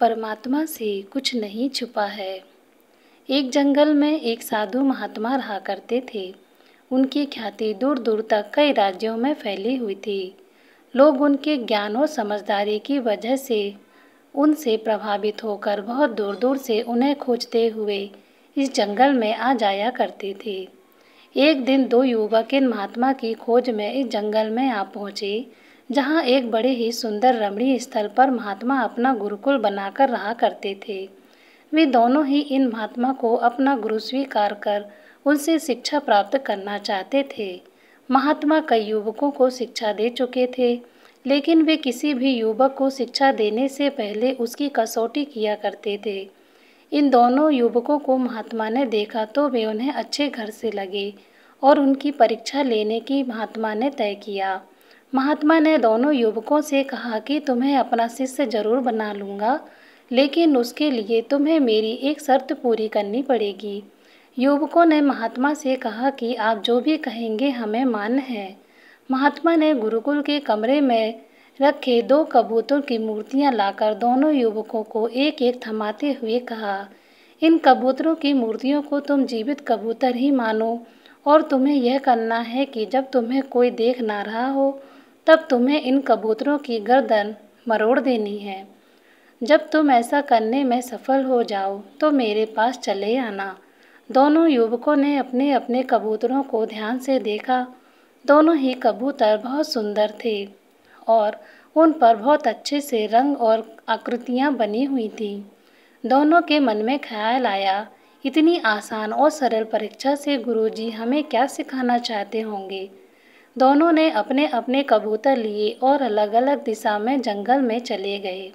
परमात्मा से कुछ नहीं छुपा है एक जंगल में एक साधु महात्मा रहा करते थे उनकी ख्याति दूर दूर तक कई राज्यों में फैली हुई थी लोग उनके ज्ञान और समझदारी की वजह से उनसे प्रभावित होकर बहुत दूर दूर से उन्हें खोजते हुए इस जंगल में आ जाया करते थे एक दिन दो युवक इन महात्मा की खोज में इस जंगल में आ पहुँचे जहाँ एक बड़े ही सुंदर रमणीय स्थल पर महात्मा अपना गुरुकुल बनाकर रहा करते थे वे दोनों ही इन महात्मा को अपना गुरु स्वीकार कर उनसे शिक्षा प्राप्त करना चाहते थे महात्मा कई युवकों को शिक्षा दे चुके थे लेकिन वे किसी भी युवक को शिक्षा देने से पहले उसकी कसौटी किया करते थे इन दोनों युवकों को महात्मा ने देखा तो वे उन्हें अच्छे घर से लगे और उनकी परीक्षा लेने की महात्मा ने तय किया महात्मा ने दोनों युवकों से कहा कि तुम्हें अपना शिष्य जरूर बना लूँगा लेकिन उसके लिए तुम्हें मेरी एक शर्त पूरी करनी पड़ेगी युवकों ने महात्मा से कहा कि आप जो भी कहेंगे हमें मान है महात्मा ने गुरुकुल के कमरे में रखे दो कबूतर की मूर्तियां लाकर दोनों युवकों को एक एक थमाते हुए कहा इन कबूतरों की मूर्तियों को तुम जीवित कबूतर ही मानो और तुम्हें यह करना है कि जब तुम्हें कोई देख ना रहा हो तब तुम्हें इन कबूतरों की गर्दन मरोड़ देनी है जब तुम ऐसा करने में सफल हो जाओ तो मेरे पास चले आना दोनों युवकों ने अपने अपने कबूतरों को ध्यान से देखा दोनों ही कबूतर बहुत सुंदर थे और उन पर बहुत अच्छे से रंग और आकृतियाँ बनी हुई थीं दोनों के मन में ख्याल आया इतनी आसान और सरल परीक्षा से गुरुजी हमें क्या सिखाना चाहते होंगे दोनों ने अपने अपने कबूतर लिए और अलग अलग दिशा में जंगल में चले गए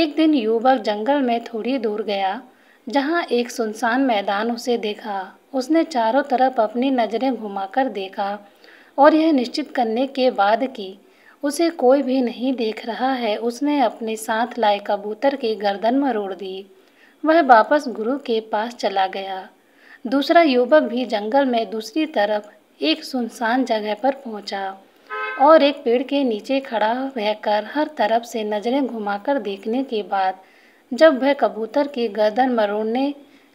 एक दिन युवक जंगल में थोड़ी दूर गया जहाँ एक सुनसान मैदान उसे देखा उसने चारों तरफ अपनी नज़रें घुमाकर देखा और यह निश्चित करने के बाद कि उसे कोई भी नहीं देख रहा है उसने अपने साथ लाए कबूतर की गर्दन मरोड़ दी वह वापस गुरु के पास चला गया दूसरा युवक भी जंगल में दूसरी तरफ एक सुनसान जगह पर पहुंचा और एक पेड़ के नीचे खड़ा रहकर हर तरफ से नज़रें घुमाकर देखने के बाद जब वह कबूतर की गर्दन मरोड़ने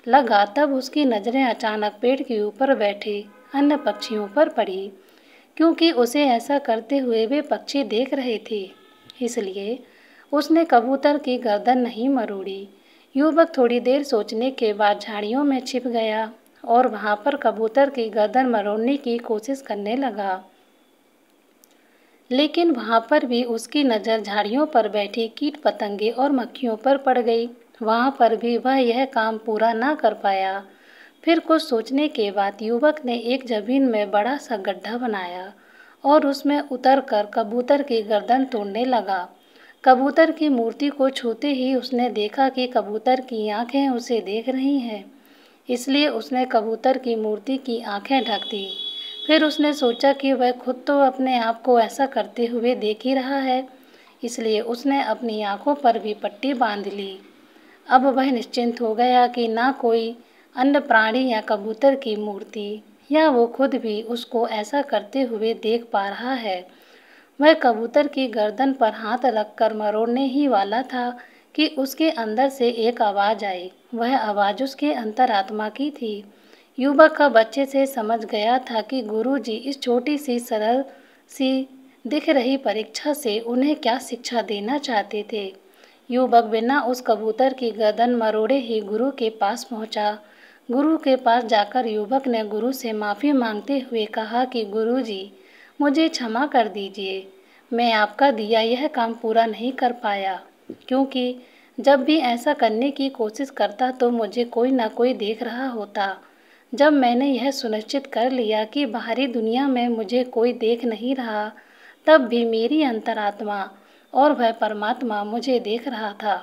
लगा तब उसकी नज़रें अचानक पेड़ के ऊपर बैठे अन्य पक्षियों पर पड़ी क्योंकि उसे ऐसा करते हुए वे पक्षी देख रहे थे इसलिए उसने कबूतर की गर्दन नहीं मरोड़ी युवक थोड़ी देर सोचने के बाद झाड़ियों में छिप गया और वहाँ पर कबूतर की गर्दन मरोड़ने की कोशिश करने लगा लेकिन वहाँ पर भी उसकी नज़र झाड़ियों पर बैठी कीट पतंगे और मक्खियों पर पड़ गई वहाँ पर भी वह यह काम पूरा ना कर पाया फिर कुछ सोचने के बाद युवक ने एक जमीन में बड़ा सा गड्ढा बनाया और उसमें उतर कर कबूतर की गर्दन तोड़ने लगा कबूतर की मूर्ति को छूते ही उसने देखा कि कबूतर की आंखें उसे देख रही हैं इसलिए उसने कबूतर की मूर्ति की आंखें ढक दी फिर उसने सोचा कि वह खुद तो अपने आप को ऐसा करते हुए देख ही रहा है इसलिए उसने अपनी आंखों पर भी पट्टी बांध ली अब वह निश्चिंत हो गया कि ना कोई अन्य प्राणी या कबूतर की मूर्ति या वो खुद भी उसको ऐसा करते हुए देख पा रहा है वह कबूतर की गर्दन पर हाथ रखकर मरोड़ने ही वाला था कि उसके अंदर से एक आवाज़ आई वह आवाज़ उसके अंतरात्मा की थी युवक का बच्चे से समझ गया था कि गुरुजी इस छोटी सी सरल सी दिख रही परीक्षा से उन्हें क्या शिक्षा देना चाहते थे युवक बिना उस कबूतर की गर्दन मरोड़े ही गुरु के पास पहुंचा। गुरु के पास जाकर युवक ने गुरु से माफ़ी मांगते हुए कहा कि गुरु जी मुझे क्षमा कर दीजिए मैं आपका दिया यह काम पूरा नहीं कर पाया क्योंकि जब भी ऐसा करने की कोशिश करता तो मुझे कोई ना कोई देख रहा होता जब मैंने यह सुनिश्चित कर लिया कि बाहरी दुनिया में मुझे कोई देख नहीं रहा तब भी मेरी अंतरात्मा और वह परमात्मा मुझे देख रहा था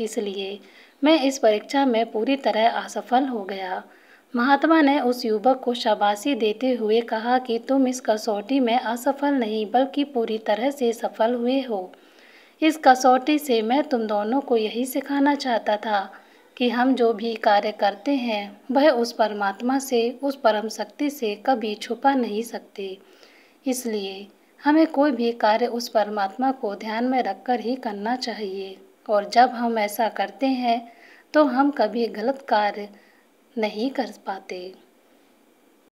इसलिए मैं इस परीक्षा में पूरी तरह असफल हो गया महात्मा ने उस युवक को शाबाशी देते हुए कहा कि तुम इस कसौटी में असफल नहीं बल्कि पूरी तरह से सफल हुए हो इस कसौटी से मैं तुम दोनों को यही सिखाना चाहता था कि हम जो भी कार्य करते हैं वह उस परमात्मा से उस परम शक्ति से कभी छुपा नहीं सकते इसलिए हमें कोई भी कार्य उस परमात्मा को ध्यान में रखकर ही करना चाहिए और जब हम ऐसा करते हैं तो हम कभी गलत कार्य नहीं कर पाते